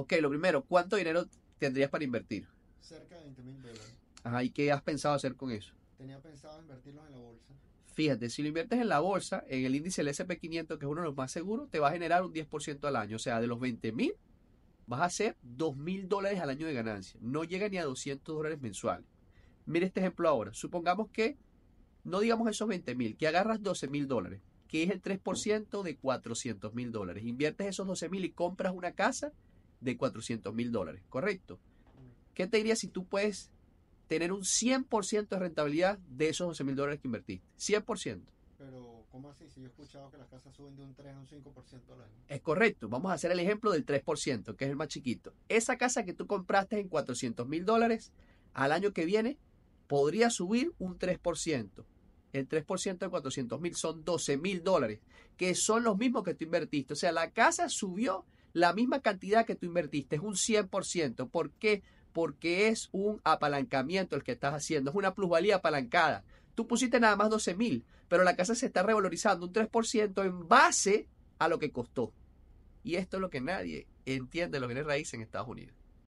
Ok, lo primero, ¿cuánto dinero tendrías para invertir? Cerca de 20 mil dólares. Ajá, ¿y qué has pensado hacer con eso? Tenía pensado invertirlos en la bolsa. Fíjate, si lo inviertes en la bolsa, en el índice del SP500, que es uno de los más seguros, te va a generar un 10% al año. O sea, de los 20 mil, vas a hacer 2 mil dólares al año de ganancia. No llega ni a 200 dólares mensuales. Mira este ejemplo ahora. Supongamos que, no digamos esos 20 mil, que agarras 12 mil dólares, que es el 3% de 400 mil dólares. Inviertes esos 12 mil y compras una casa de 400 mil dólares, ¿correcto? ¿Qué te diría si tú puedes tener un 100% de rentabilidad de esos 11 mil dólares que invertiste? 100%. Pero, ¿cómo así? Si yo he escuchado que las casas suben de un 3 a un 5% al año. Es correcto. Vamos a hacer el ejemplo del 3%, que es el más chiquito. Esa casa que tú compraste en 400 mil dólares, al año que viene podría subir un 3%. El 3% de 400 mil son 12 mil dólares, que son los mismos que tú invertiste. O sea, la casa subió la misma cantidad que tú invertiste, es un 100%. ¿Por qué? Porque es un apalancamiento el que estás haciendo, es una plusvalía apalancada. Tú pusiste nada más 12 mil, pero la casa se está revalorizando un 3% en base a lo que costó. Y esto es lo que nadie entiende lo que es raíz en Estados Unidos.